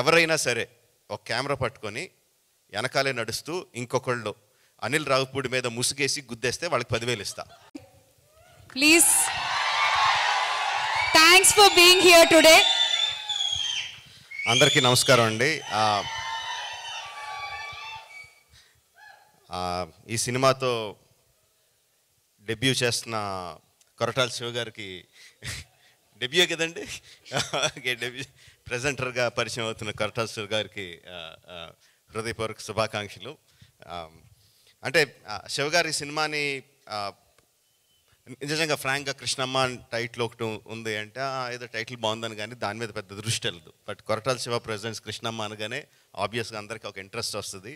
ఎవరైనా సరే ఒక కెమెరా పట్టుకొని వెనకాలే నడుస్తూ ఇంకొకళ్ళు అనిల్ రావుపూడి మీద ముసుగేసి గుద్దేస్తే వాళ్ళకి పదివేలు ఇస్తా please thanks for being here today అందరికీ నమస్కారం అండి ఈ సినిమాతో డెబ్యూ చేస్తున్న కొరటాల శివ గారికి డెబ్యూ కదండి డెబ్యూ ప్రజెంటర్గా పరిచయం అవుతున్న కరటాసుర్ గారికి హృదయపూర్వక శుభాకాంక్షలు అంటే శివగారి సినిమాని నిజంగా ఫ్రాంక్గా కృష్ణమ్మ అని టైటిల్ ఒకటి ఉంది అంటే ఏదో టైటిల్ బాగుందని కానీ దాని మీద పెద్ద దృష్టి వెళ్ళదు బట్ కొరటాల శివ ప్రజెంట్స్ కృష్ణమ్మ అనగానే ఆబ్వియస్గా అందరికీ ఒక ఇంట్రెస్ట్ వస్తుంది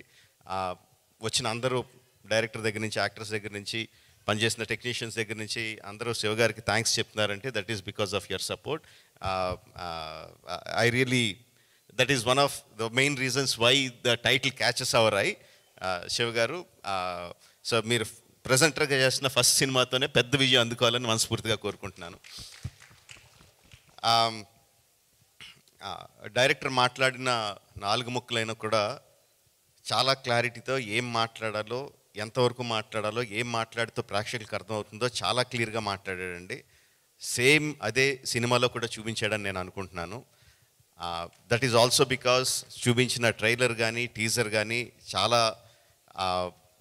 వచ్చిన అందరూ డైరెక్టర్ దగ్గర నుంచి యాక్టర్స్ దగ్గర నుంచి పనిచేసిన టెక్నీషియన్స్ దగ్గర నుంచి అందరూ శివగారికి థ్యాంక్స్ చెప్తున్నారంటే that is because of your support I really that is one of the main reasons why the title catches our I Siva garu so uh, మీరు ప్రజెంటర్గా చేసిన ఫస్ట్ సినిమాతోనే పెద్ద విజయం అందుకోవాలని మనస్ఫూర్తిగా కోరుకుంటున్నాను డైరెక్టర్ um, uh, మాట్లాడిన నాలుగు ముక్కలైనా కూడా చాలా క్లారిటీతో ఏం మాట్లాడాలో ఎంతవరకు మాట్లాడాలో ఏం మాట్లాడితే ప్రేక్షకులకు అర్థమవుతుందో చాలా క్లియర్గా మాట్లాడాడండి సేమ్ అదే సినిమాలో కూడా చూపించాడని నేను అనుకుంటున్నాను దట్ ఈజ్ ఆల్సో బికాస్ చూపించిన ట్రైలర్ కానీ టీజర్ కానీ చాలా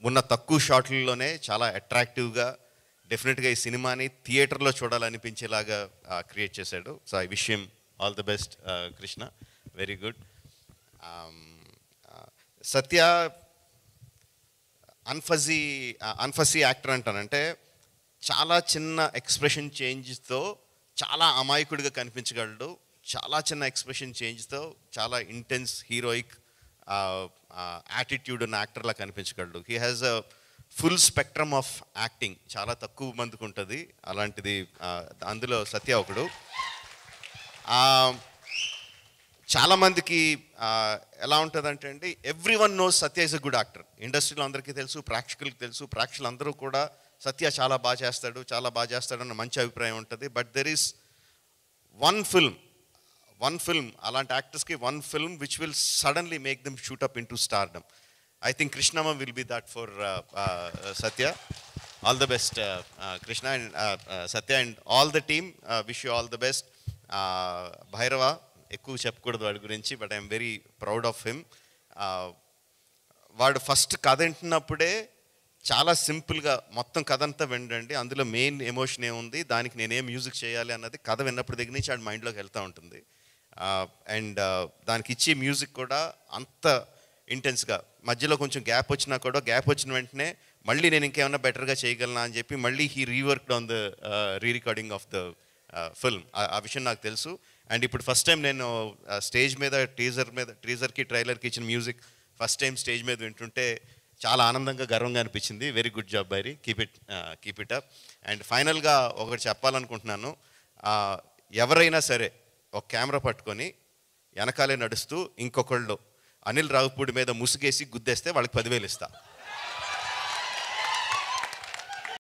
ఉన్న తక్కువ షాట్లలోనే చాలా అట్రాక్టివ్గా డెఫినెట్గా ఈ సినిమాని థియేటర్లో చూడాలనిపించేలాగా క్రియేట్ చేశాడు సో ఐ విషయం all the best Krishna very good Satya అన్ఫజీ అన్ఫజీ యాక్టర్ అంటానంటే చాలా చిన్న ఎక్స్ప్రెషన్ చేంజ్తో చాలా అమాయకుడిగా కనిపించగలడు చాలా చిన్న ఎక్స్ప్రెషన్ చేంజ్తో చాలా ఇంటెన్స్ హీరోయిక్ యాటిట్యూడ్ ఉన్న యాక్టర్లా కనిపించగలడు he has a full spectrum of acting చాలా తక్కువ మందికి ఉంటుంది అలాంటిది అందులో సత్య ఒకడు చాలామందికి ఎలా ఉంటుందంటే అండి every one knows Satya is a good actor ఇండస్ట్రీలో అందరికీ తెలుసు ప్రేక్షకులకి తెలుసు ప్రేక్షకులందరూ కూడా సత్య చాలా బాగా చేస్తాడు చాలా బాగా చేస్తాడు అన్న మంచి అభిప్రాయం ఉంటుంది but there is one film one film అలాంటి యాక్టర్స్కి one film which will suddenly make them up into stardom I think Krishnamma will be that for Satya all the best Krishna and Satya and all the team wish you all the best Bhairava ఎక్కువ చెప్పకూడదు వాడి గురించి but I'm very proud of him వాడు first కథ వింటున్నప్పుడే చాలా సింపుల్గా మొత్తం కథ అంతా వినండి అందులో మెయిన్ ఎమోషన్ ఏముంది దానికి నేనేం మ్యూజిక్ చేయాలి అన్నది కథ విన్నప్పుడు దగ్గర నుంచి ఆడి మైండ్లోకి వెళ్తూ ఉంటుంది అండ్ దానికి ఇచ్చే మ్యూజిక్ కూడా అంత ఇంటెన్స్గా మధ్యలో కొంచెం గ్యాప్ వచ్చినా కూడా గ్యాప్ వచ్చిన వెంటనే మళ్ళీ నేను ఇంకేమైనా బెటర్గా చేయగలనా అని చెప్పి మళ్ళీ he reworked on the re recording of the film ఆ విషయం నాకు తెలుసు అండ్ ఇప్పుడు ఫస్ట్ టైం నేను స్టేజ్ మీద టీజర్ మీద టీజర్కి ట్రైలర్కి ఇచ్చిన మ్యూజిక్ ఫస్ట్ టైం స్టేజ్ మీద వింటుంటే చాలా ఆనందంగా గర్వంగా అనిపించింది very good job Bairi keep it keep it up and ఫైనల్గా ఒకటి చెప్పాలనుకుంటున్నాను ఎవరైనా సరే ఒక కెమెరా పట్టుకొని వెనకాలే నడుస్తూ ఇంకొకళ్ళు అనిల్ రావుపూడి మీద ముసుగేసి గుద్దేస్తే వాళ్ళకి పదివేలు ఇస్తాను